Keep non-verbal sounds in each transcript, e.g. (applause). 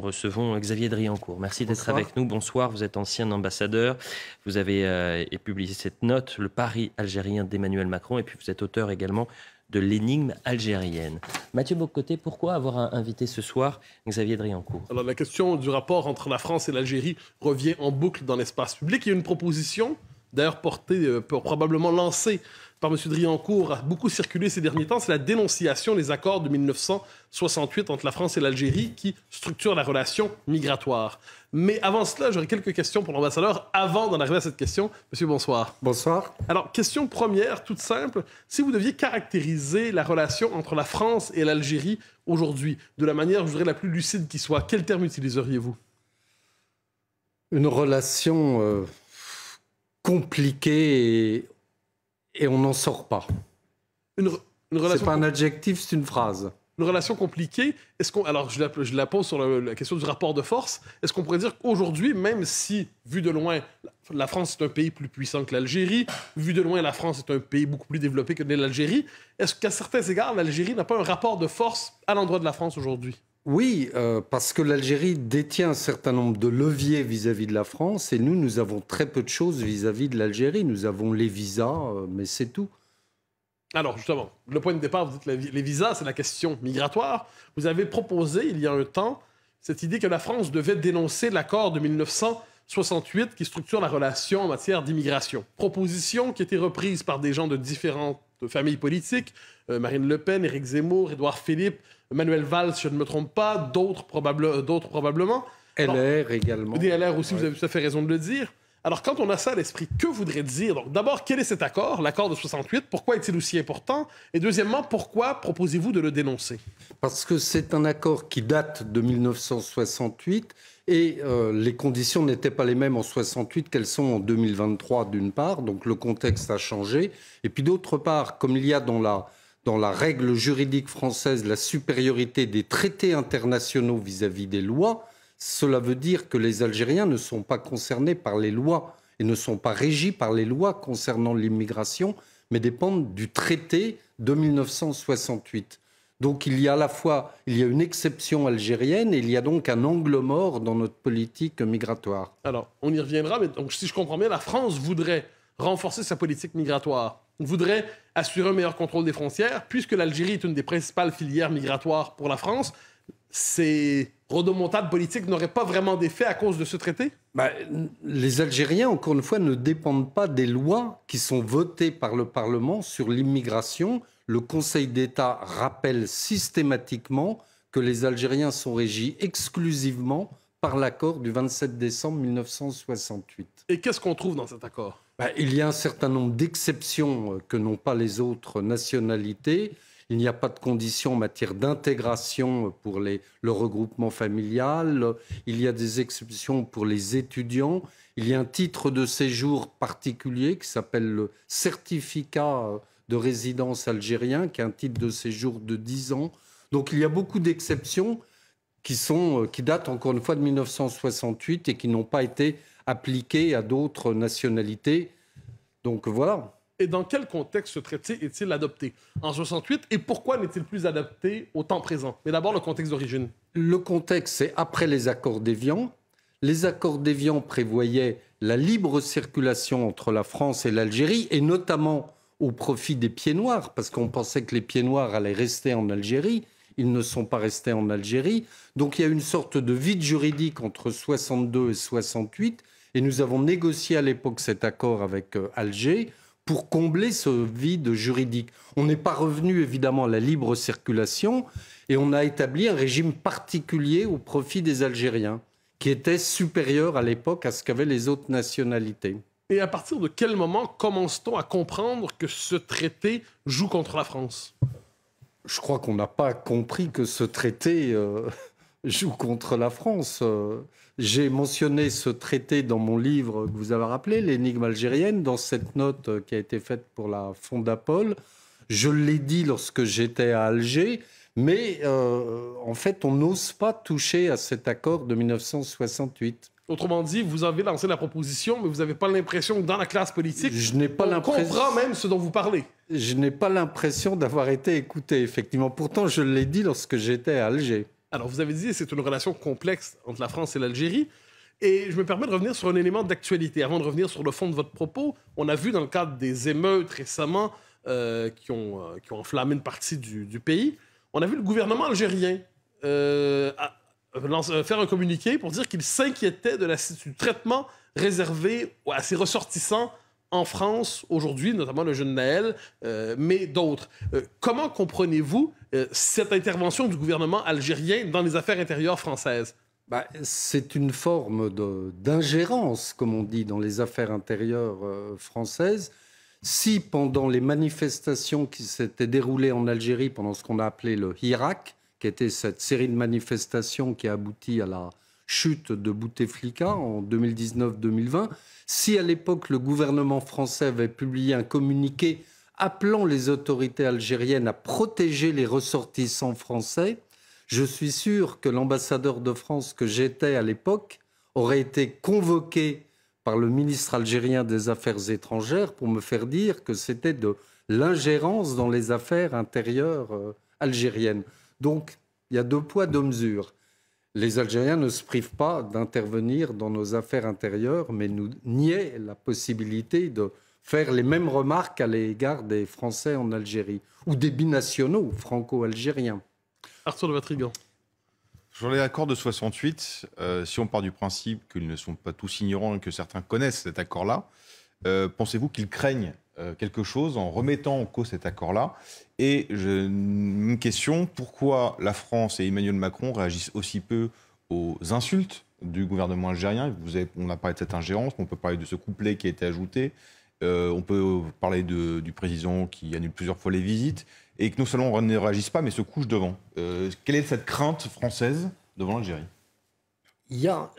recevons Xavier Driancourt. Merci d'être avec nous. Bonsoir, vous êtes ancien ambassadeur. Vous avez euh, publié cette note, Le Paris algérien d'Emmanuel Macron, et puis vous êtes auteur également de l'énigme algérienne. Mathieu Bocoté, pourquoi avoir invité ce soir Xavier Driancourt Alors la question du rapport entre la France et l'Algérie revient en boucle dans l'espace public. Il y a une proposition d'ailleurs porté, euh, probablement lancé par M. Driancourt, a beaucoup circulé ces derniers temps, c'est la dénonciation des accords de 1968 entre la France et l'Algérie qui structurent la relation migratoire. Mais avant cela, j'aurais quelques questions pour l'ambassadeur. Avant d'en arriver à cette question, monsieur, bonsoir. Bonsoir. Alors, question première, toute simple. Si vous deviez caractériser la relation entre la France et l'Algérie aujourd'hui, de la manière, je dirais, la plus lucide qui soit, quel terme utiliseriez-vous Une relation euh, compliqué et, on n'en sort pas. Une, pas un adjectif, c'est une phrase. Une relation compliquée. Est-ce qu'on alors je la, pose sur la, la question du rapport de force. Est-ce qu'on pourrait dire qu'aujourd'hui, même si vu de loin la France est un pays plus puissant que l'Algérie, vu de loin la France est un pays beaucoup plus développé que l'Algérie, est-ce qu'à certains égards l'Algérie n'a pas un rapport de force à l'endroit de la France aujourd'hui oui, euh, parce que l'Algérie détient un certain nombre de leviers vis-à-vis de la France et nous, nous avons très peu de choses vis-à-vis de l'Algérie. Nous avons les visas, euh, mais c'est tout. Alors justement, le point de départ, vous dites les visas, c'est la question migratoire. Vous avez proposé il y a un temps cette idée que la France devait dénoncer l'accord de 1968 qui structure la relation en matière d'immigration. Proposition qui a été reprise par des gens de différentes de familles politiques euh, Marine Le Pen, Éric Zemmour, Édouard Philippe, Manuel Valls, si je ne me trompe pas, d'autres euh, probablement. LR également. aussi, vous avez tout à fait raison de le dire. Alors, quand on a ça à l'esprit, que voudrait dire d'abord, quel est cet accord, l'accord de 68 Pourquoi est-il aussi important Et deuxièmement, pourquoi proposez-vous de le dénoncer Parce que c'est un accord qui date de 1968 et euh, les conditions n'étaient pas les mêmes en 68 qu'elles sont en 2023, d'une part. Donc, le contexte a changé. Et puis, d'autre part, comme il y a dans la dans la règle juridique française la supériorité des traités internationaux vis à -vis des lois, cela veut dire que les Algériens ne sont pas concernés par les lois et ne sont pas régis par les lois concernant l'immigration, mais dépendent du traité de 1968. Donc il y a à la fois il y a une exception algérienne et il y a donc un angle mort dans notre politique migratoire. Alors on y reviendra, mais donc si je comprends bien, la France voudrait renforcer sa politique migratoire, voudrait assurer un meilleur contrôle des frontières, puisque l'Algérie est une des principales filières migratoires pour la France. C'est rodomontade politique n'aurait pas vraiment d'effet à cause de ce traité bah, Les Algériens, encore une fois, ne dépendent pas des lois qui sont votées par le Parlement sur l'immigration. Le Conseil d'État rappelle systématiquement que les Algériens sont régis exclusivement par l'accord du 27 décembre 1968. Et qu'est-ce qu'on trouve dans cet accord bah, Il y a un certain nombre d'exceptions euh, que n'ont pas les autres nationalités il n'y a pas de conditions en matière d'intégration pour le regroupement familial, il y a des exceptions pour les étudiants, il y a un titre de séjour particulier qui s'appelle le certificat de résidence algérien, qui est un titre de séjour de 10 ans. Donc il y a beaucoup d'exceptions qui, qui datent encore une fois de 1968 et qui n'ont pas été appliquées à d'autres nationalités. Donc voilà et dans quel contexte ce traité est-il adopté en 68 et pourquoi n'est-il plus adapté au temps présent Mais d'abord le contexte d'origine. Le contexte, c'est après les accords d'Évian. Les accords d'Évian prévoyaient la libre circulation entre la France et l'Algérie, et notamment au profit des pieds noirs, parce qu'on pensait que les pieds noirs allaient rester en Algérie. Ils ne sont pas restés en Algérie. Donc il y a une sorte de vide juridique entre 62 et 68. Et nous avons négocié à l'époque cet accord avec euh, Alger pour combler ce vide juridique. On n'est pas revenu évidemment à la libre circulation et on a établi un régime particulier au profit des Algériens, qui était supérieur à l'époque à ce qu'avaient les autres nationalités. Et à partir de quel moment commence-t-on à comprendre que ce traité joue contre la France Je crois qu'on n'a pas compris que ce traité... Euh, joue contre la France. Euh, j'ai mentionné ce traité dans mon livre que vous avez rappelé, L'énigme algérienne, dans cette note euh, qui a été faite pour la Fondapol. Je l'ai dit lorsque j'étais à Alger, mais euh, en fait, on n'ose pas toucher à cet accord de 1968. Autrement dit, vous avez lancé la proposition, mais vous n'avez pas l'impression que dans la classe politique, je n'ai pas on comprend même ce dont vous parlez. Je n'ai pas l'impression d'avoir été écouté, effectivement. Pourtant, je l'ai dit lorsque j'étais à Alger. Alors, vous avez dit, c'est une relation complexe entre la France et l'Algérie. Et je me permets de revenir sur un élément d'actualité. Avant de revenir sur le fond de votre propos, on a vu dans le cadre des émeutes récemment euh, qui, ont, euh, qui ont enflammé une partie du, pays, on a vu le gouvernement algérien euh, faire un communiqué pour dire qu'il s'inquiétait de la, du traitement réservé à ses ressortissants en France aujourd'hui, notamment le jeune Naël, euh, mais d'autres. Euh, comment comprenez-vous euh, cette intervention du gouvernement algérien dans les affaires intérieures françaises bah, C'est une forme d'ingérence, comme on dit, dans les affaires intérieures françaises. Si pendant les manifestations qui s'étaient déroulées en Algérie, pendant ce qu'on a appelé le Hirak, qui était cette série de manifestations qui a abouti à la chute de Bouteflika en 2019-2020, si à l'époque le gouvernement français avait publié un communiqué appelant les autorités algériennes à protéger les ressortissants français, je suis sûr que l'ambassadeur de France que j'étais à l'époque aurait été convoqué par le ministre algérien des Affaires étrangères pour me faire dire que c'était de l'ingérence dans les affaires intérieures euh, algériennes. Donc, il y a deux poids, deux mesures les Algériens ne se privent pas d'intervenir dans nos affaires intérieures, mais nous niaient la possibilité de faire les mêmes remarques à l'égard des Français en Algérie ou des binationaux franco-algériens. Arthur de Vatrigan. Sur les accords de 68, euh, si on part du principe qu'ils ne sont pas tous ignorants et que certains connaissent cet accord-là, euh, pensez-vous qu'ils craignent euh, quelque chose en remettant en cause cet accord-là. Et une question pourquoi la France et Emmanuel Macron réagissent aussi peu aux insultes du gouvernement algérien. Vous on a parlé de cette ingérence, on peut parler de ce couplet qui a été ajouté, euh, on peut parler du président qui annule plusieurs fois les visites, et que non seulement on ne réagisse pas, mais se couche devant. Euh, quelle est cette crainte française devant l'Algérie il y a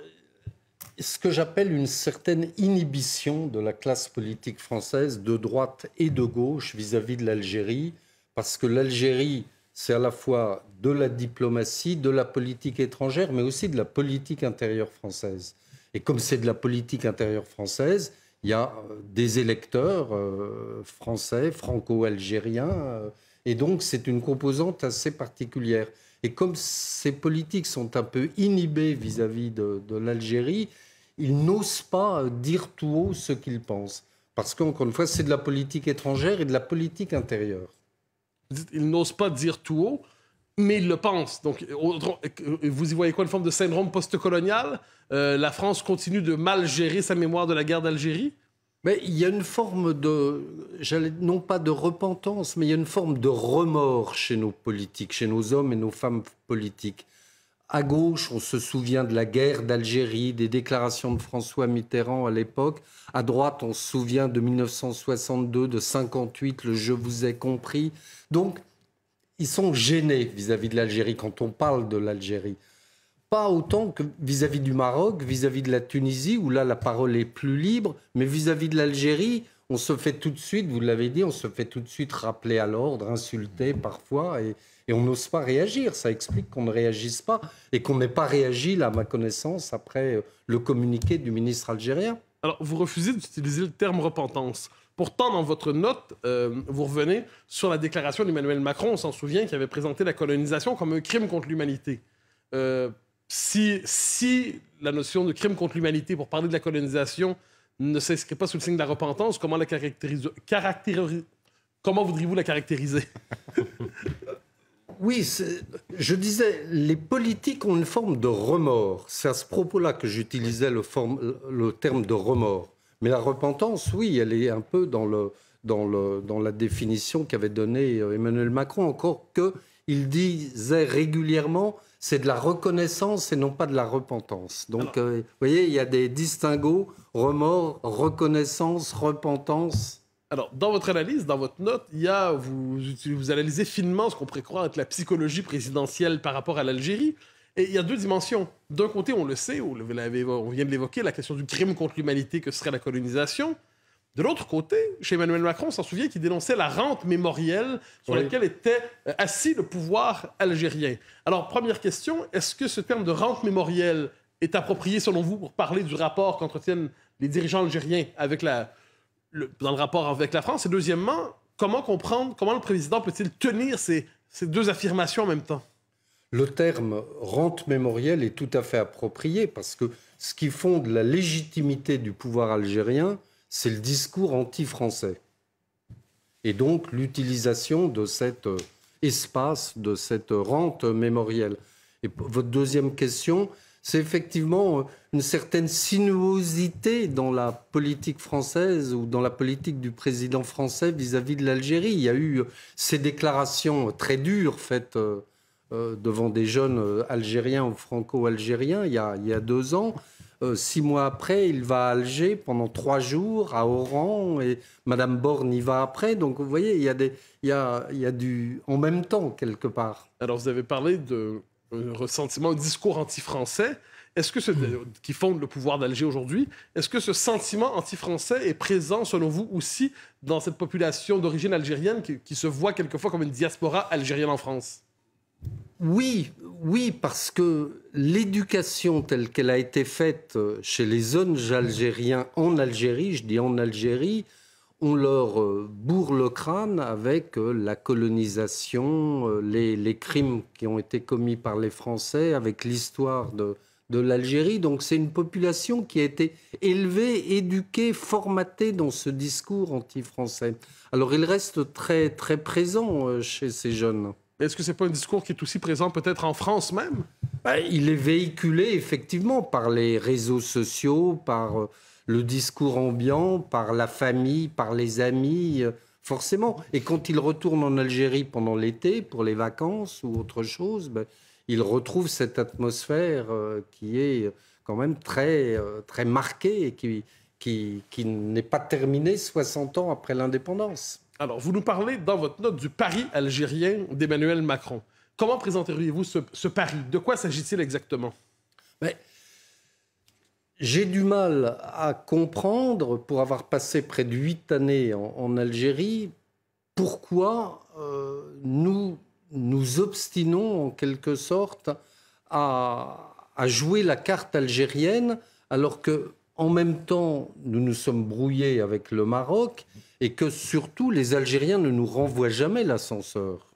ce que j'appelle une certaine inhibition de la classe politique française de droite et de gauche vis-à-vis de l'Algérie, parce que l'Algérie, c'est à la fois de la diplomatie, de la politique étrangère, mais aussi de la politique intérieure française. Et comme c'est de la politique intérieure française, il y a euh, des électeurs euh, français, franco-algériens, euh, et donc c'est une composante assez particulière. Et comme ces politiques sont un peu inhibées vis-à-vis de, de l'Algérie, ils n'osent pas euh, dire tout haut ce qu'ils pensent. Parce qu'encore une fois, c'est de la politique étrangère et de la politique intérieure. Ils n'osent pas dire tout haut, mais ils le pensent. Donc, vous y voyez quoi, une forme de syndrome postcolonial euh, La France continue de mal gérer sa mémoire de la guerre d'Algérie mais il y a une forme de, non pas de repentance, mais il y a une forme de remords chez nos politiques, chez nos hommes et nos femmes politiques à gauche, on se souvient de la guerre d'Algérie, des déclarations de François Mitterrand à l'époque. À droite, on se souvient de 1962, de 58, le Je vous ai compris. Donc, ils sont gênés vis-à-vis de l'Algérie quand on parle de l'Algérie. Pas autant que vis-à-vis du Maroc, vis-à-vis de la Tunisie, où là la parole est plus libre, mais vis-à-vis de l'Algérie, on se fait tout de suite, vous l'avez dit, on se fait tout de suite rappeler à l'ordre, insulter parfois, et, et on n'ose pas réagir. Ça explique qu'on ne réagisse pas et qu'on n'ait pas réagi, à ma connaissance, après euh, le communiqué du ministre algérien. Alors, vous refusez d'utiliser le terme repentance. Pourtant, dans votre note, euh, vous revenez sur la déclaration d'Emmanuel Macron, on s'en souvient, qui avait présenté la colonisation comme un crime contre l'humanité. Euh, si, si la notion de crime contre l'humanité, pour parler de la colonisation, ne s'inscrit pas sous le signe de la repentance, comment la caractérise... Comment voudriez-vous la caractériser (laughs) Oui, je disais, les politiques ont une forme de remords. C'est à ce propos-là que j'utilisais le, terme de remords. Mais la repentance, oui, elle est un peu dans, la définition qu'avait donnée euh, Emmanuel Macron, encore qu'il disait régulièrement c'est de la reconnaissance et non pas de la repentance. Donc, euh, vous voyez, il y a des distinguos, remords, reconnaissance, repentance. Alors, dans votre analyse, dans votre note, il y a, vous, vous analysez finement ce qu'on pourrait croire être la psychologie présidentielle par rapport à l'Algérie. Et il y a deux dimensions. D'un côté, on le sait, on, on vient de l'évoquer, la question du crime contre l'humanité que serait la colonisation. De l'autre côté, chez Emmanuel Macron, on s'en souvient qu'il dénonçait la rente mémorielle sur laquelle était euh, assis le pouvoir algérien. Alors, première question, est-ce que ce terme de rente mémorielle est approprié selon vous pour parler du rapport qu'entretiennent les dirigeants algériens avec la, dans le rapport avec la France? Et deuxièmement, comment comprendre, comment le président peut-il tenir ces, ces deux affirmations en même temps? Le terme rente mémorielle est tout à fait approprié parce que ce qui fonde la légitimité du pouvoir algérien, c'est le discours anti-français. Et donc l'utilisation de cet euh, espace, de cette rente mémorielle. Et votre deuxième question, c'est effectivement euh, une certaine sinuosité dans la politique française ou dans la politique du président français vis-à-vis de l'Algérie. Il y a eu euh, ces déclarations très dures faites euh, devant des jeunes Algériens ou Franco-Algériens il, y a deux ans. six mois après, il va à Alger pendant trois jours, à Oran, et Madame Borne y va après. Donc vous voyez, il y des, il y a du en même temps quelque part. Alors vous avez parlé de un euh, ressentiment, un discours anti-français. Est-ce que hmm. qui fonde le pouvoir d'Alger aujourd'hui, est-ce que ce sentiment anti-français est présent, selon vous, aussi dans cette population d'origine algérienne qui, se voit quelquefois comme une diaspora algérienne en France Oui, oui, parce que l'éducation telle qu'elle a été faite euh, chez les jeunes algériens en Algérie, je dis en Algérie, on leur euh, bourre le crâne avec euh, la colonisation, euh, les, crimes qui ont été commis par les Français, avec l'histoire de, l'Algérie. Donc c'est une population qui a été élevée, éduquée, formatée dans ce discours anti-français. Alors il reste très, très présent chez ces jeunes. Est-ce que ce n'est pas un discours qui est aussi présent peut-être en France même ben, Il est véhiculé effectivement par les réseaux sociaux, par le discours ambiant, par la famille, par les amis, euh, forcément. Et quand il retourne en Algérie pendant l'été, pour les vacances ou autre chose, ben, il retrouve cette atmosphère euh, qui est euh, quand même très, très marquée et qui, qui, n'est pas terminée 60 ans après l'indépendance. Alors, vous nous parlez dans votre note du pari algérien d'Emmanuel Macron. Comment présenteriez-vous ce, ce pari De quoi s'agit-il exactement ben, j'ai du mal à comprendre, pour avoir passé près de huit années en, Algérie, pourquoi euh, nous nous obstinons en quelque sorte à, à, jouer la carte algérienne alors que en même temps nous nous sommes brouillés avec le Maroc et que surtout les Algériens ne nous renvoient jamais l'ascenseur.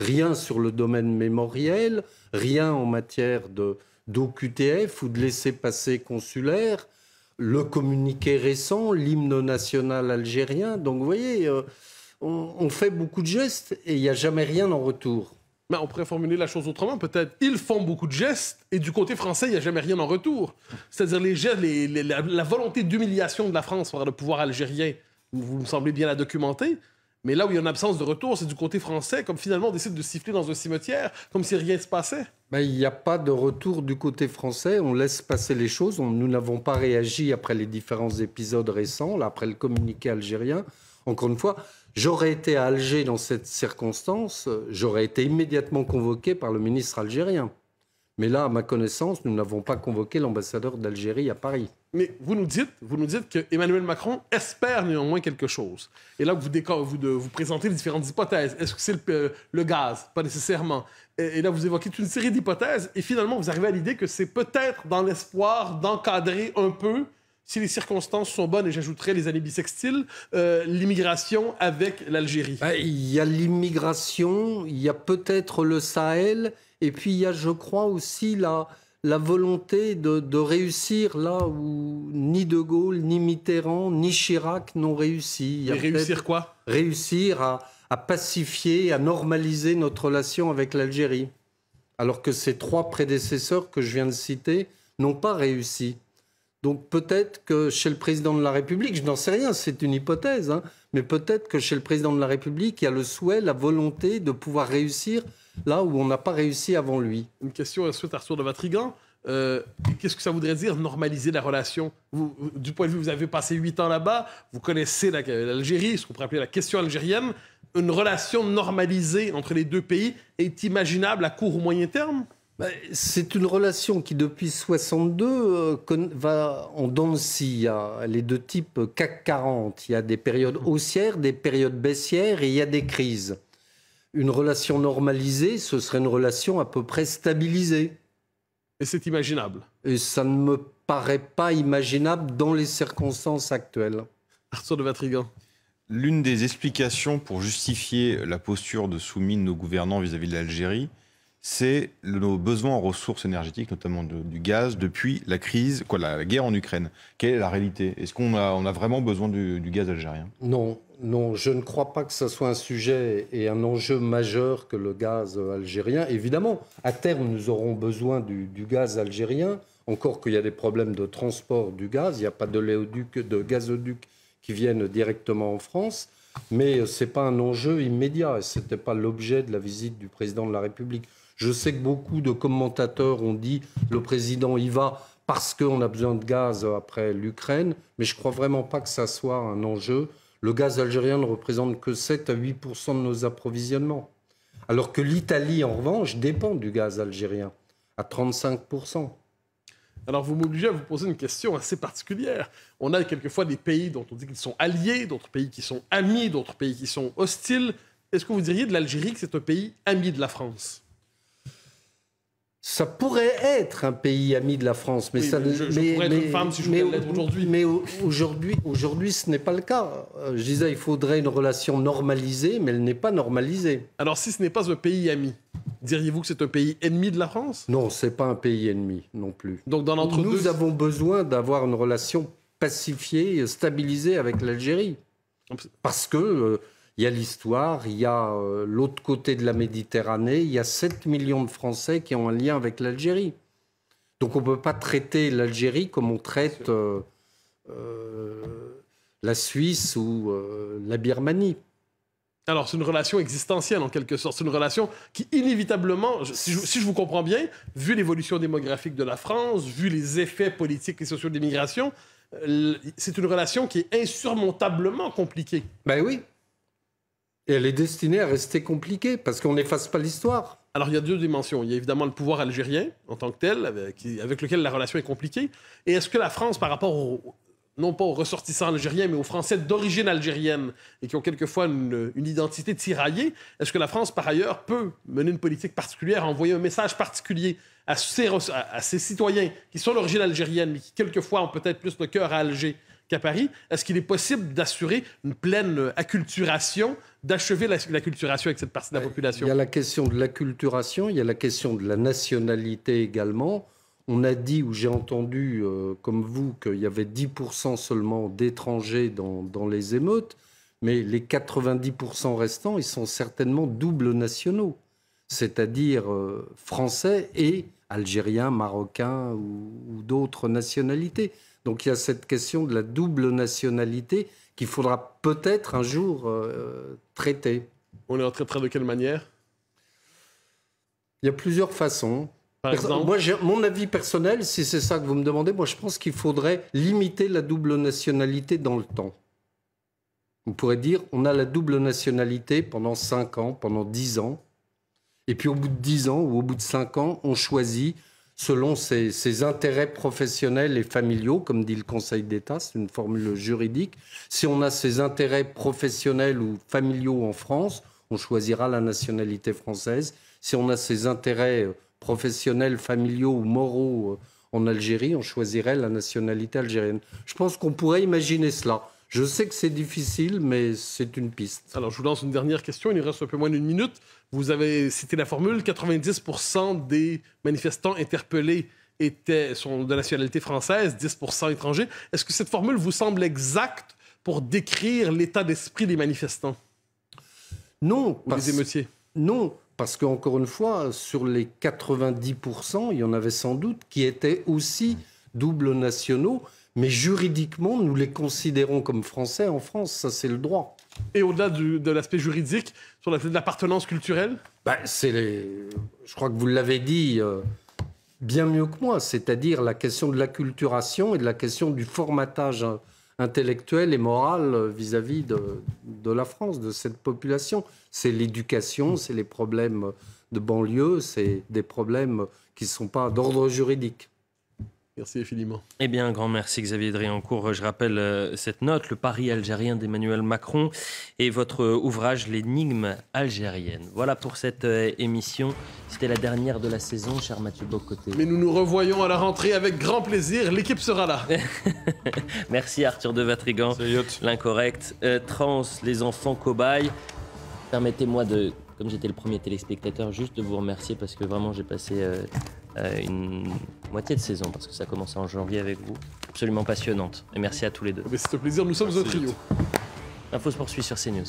Rien sur le domaine mémoriel, rien en matière de, d'OQTF ou de laisser passer consulaire, le communiqué récent, l'hymne national algérien. Donc vous voyez, euh, on, fait beaucoup de gestes et il n'y a jamais rien en retour. Mais ben, on pourrait formuler la chose autrement, peut-être. Ils font beaucoup de gestes et du côté français, il n'y a jamais rien en retour. C'est-à-dire les la, la volonté d'humiliation de la France par le pouvoir algérien, vous me semblez bien la documenter. Mais là où il y a une absence de retour, c'est du côté français, comme finalement on décide de siffler dans un cimetière, comme si rien ne se passait. Ben, il n'y a pas de retour du côté français, on laisse passer les choses, nous n'avons pas réagi après les différents épisodes récents, après le communiqué algérien. Encore une fois, j'aurais été à Alger dans cette circonstance, j'aurais été immédiatement convoqué par le ministre algérien. Mais là, à ma connaissance, nous n'avons pas convoqué l'ambassadeur d'Algérie à Paris. Mais vous nous dites, vous nous dites que Emmanuel Macron espère néanmoins quelque chose. Et là, vous, vous, de, vous présentez les différentes hypothèses. Est-ce que c'est le, euh, gaz Pas nécessairement. Et, là, vous évoquez toute une série d'hypothèses. Et finalement, vous arrivez à l'idée que c'est peut-être dans l'espoir d'encadrer un peu si les circonstances sont bonnes, et j'ajouterai les années bissextiles, euh, l'immigration avec l'Algérie. Ben, il y a l'immigration, il y a peut-être le Sahel, et puis il y a, je crois, aussi la, la volonté de, réussir là où ni De Gaulle, ni Mitterrand, ni Chirac n'ont réussi. réussir quoi Réussir à, à pacifier, à normaliser notre relation avec l'Algérie. Alors que ces trois prédécesseurs que je viens de citer n'ont pas réussi. Donc peut-être que chez le président de la République, je n'en sais rien, c'est une hypothèse, hein, mais peut-être que chez le président de la République, il y a le souhait, la volonté de pouvoir réussir là où on n'a pas réussi avant lui. Une question à souhait, Arthur de Vatrigan. Euh, qu'est-ce que ça voudrait dire normaliser la relation Du point de vue, vous avez passé huit ans là-bas, vous connaissez l'Algérie, ce qu'on pourrait appeler la question algérienne. Une relation normalisée entre les deux pays est imaginable à court ou moyen terme bah, c'est une relation qui, depuis 62, euh, va en dents Il a les deux types CAC 40. Il y a des périodes haussières, des périodes baissières et il y a des crises. Une relation normalisée, ce serait une relation à peu près stabilisée. Et c'est imaginable. Et ça ne me paraît pas imaginable dans les circonstances actuelles. Arthur de Vatrigan. L'une des explications pour justifier la posture de de nos gouvernants vis à -vis de l'Algérie, c'est nos besoins en ressources énergétiques, notamment du gaz, depuis la crise, quoi, la guerre en Ukraine. Quelle est la réalité Est-ce qu'on a, on a, vraiment besoin du, gaz algérien Non, non, je ne crois pas que ce soit un sujet et un enjeu majeur que le gaz algérien. Évidemment, à terme, nous aurons besoin du, gaz algérien, encore qu'il y a des problèmes de transport du gaz, il n'y a pas de, de gazoduc qui viennent directement en France. Mais ce n'est pas un enjeu immédiat et ce n'était pas l'objet de la visite du président de la République. Je sais que beaucoup de commentateurs ont dit le président y va parce qu'on a besoin de gaz après l'Ukraine, mais je ne crois vraiment pas que ça soit un enjeu. Le gaz algérien ne représente que 7 à 8 de nos approvisionnements, alors que l'Italie, en revanche, dépend du gaz algérien à 35 alors, vous m'obligez à vous poser une question assez particulière. On a quelquefois des pays dont on dit qu'ils sont alliés, d'autres pays qui sont amis, d'autres pays qui sont hostiles. Est-ce que vous diriez de l'Algérie que c'est un pays ami de la France ça pourrait être un pays ami de la France, mais ça. ne. je, pourrais mais, être une femme si je voulais l'être aujourd'hui. Mais aujourd'hui, aujourd'hui, ce n'est pas le cas. Euh, je disais, il faudrait une relation normalisée, mais elle n'est pas normalisée. Alors, si ce n'est pas un pays ami, diriez-vous que c'est un pays ennemi de la France Non, c'est pas un pays ennemi non plus. Donc, dans lentre nous avons besoin d'avoir une relation pacifiée, stabilisée avec l'Algérie, ah, parce que. Euh, il y a l'histoire, il y a euh, l'autre côté de la Méditerranée, il y a 7 millions de Français qui ont un lien avec l'Algérie. Donc on ne peut pas traiter l'Algérie comme on traite euh, euh, la Suisse ou la Birmanie. Alors, c'est une relation existentielle en quelque sorte. C'est une relation qui, inévitablement, si si je vous comprends bien, vu l'évolution démographique de la France, vu les effets politiques et sociaux de l'immigration, c'est une relation qui est insurmontablement compliquée. Ben oui, et elle est destinée à rester compliquée parce qu'on n'efface pas l'histoire. Alors, il y a deux dimensions. Il y a évidemment le pouvoir algérien en tant que tel, avec, lequel la relation est compliquée. Et est-ce que la France, par rapport non pas aux ressortissants algériens, mais aux Français d'origine algérienne et qui ont quelquefois une, identité tiraillée, est-ce que la France, par ailleurs, peut mener une politique particulière, envoyer un message particulier à ses, citoyens qui sont d'origine algérienne, mais qui quelquefois ont peut-être plus le cœur à Alger qu'à Paris. Est-ce qu'il est possible d'assurer une pleine acculturation, d'achever l'acculturation avec cette partie de la population Il y a la question de l'acculturation, il y a la question de la nationalité également. On a dit, ou j'ai entendu, euh, comme vous, qu'il y avait 10% seulement d'étrangers dans, les émeutes, mais les 90% restants, ils sont certainement doubles nationaux, c'est-à-dire euh, français et algériens, marocains ou d'autres nationalités. Donc il y a cette question de la double nationalité qu'il faudra peut-être un jour euh, traiter. On en traitera de quelle manière Il y a plusieurs façons. Par exemple mon avis personnel, si c'est ça que vous me demandez, moi je pense qu'il faudrait limiter la double nationalité dans le temps. On pourrait dire, on a la double nationalité pendant 5 ans, pendant 10 ans. Et puis au bout de 10 ans ou au bout de 5 ans, on choisit selon ses, intérêts professionnels et familiaux, comme dit le Conseil d'État, c'est une formule juridique. Si on a ses intérêts professionnels ou familiaux en France, on choisira la nationalité française. Si on a ses intérêts euh, professionnels, familiaux ou moraux euh, en Algérie, on choisirait la nationalité algérienne. Je pense qu'on pourrait imaginer cela. Je sais que c'est difficile, mais c'est une piste. Alors, je vous lance une dernière question. Il nous reste un peu moins d'une minute. Vous avez cité la formule, 90% des manifestants interpellés étaient, sont de nationalité française, 10% étrangers. Est-ce que cette formule vous semble exacte pour décrire l'état d'esprit des manifestants Non. parce... Non, parce qu'encore une fois, sur les 90%, il y en avait sans doute qui étaient aussi doubles nationaux, mais juridiquement, nous les considérons comme français en France, ça c'est le droit et au-delà de l'aspect juridique, sur l'appartenance culturelle bah, c'est Je crois que vous l'avez dit euh, bien mieux que moi, c'est-à-dire la question de l'acculturation et de la question du formatage intellectuel et moral euh, vis-à-vis de, de, la France, de cette population. C'est l'éducation, c'est les problèmes de banlieue, c'est des problèmes qui ne sont pas d'ordre juridique. Merci infiniment. Eh bien, grand merci Xavier Driancourt. Je rappelle euh, cette note, le pari algérien d'Emmanuel Macron et votre euh, ouvrage L'énigme algérienne. Voilà pour cette euh, émission. C'était la dernière de la saison, cher Mathieu Bocoté. Mais nous nous revoyons à la rentrée avec grand plaisir. L'équipe sera là. (laughs) merci Arthur de Vatrigan, l'incorrect. trans, les enfants cobayes. Permettez-moi de, comme j'étais le premier téléspectateur, juste de vous remercier parce que vraiment j'ai passé euh, une moitié de saison, parce que ça commence en janvier avec vous. Absolument passionnante. Et merci à tous les deux. c'est un plaisir, nous sommes au trio. L'info se poursuit sur CNews.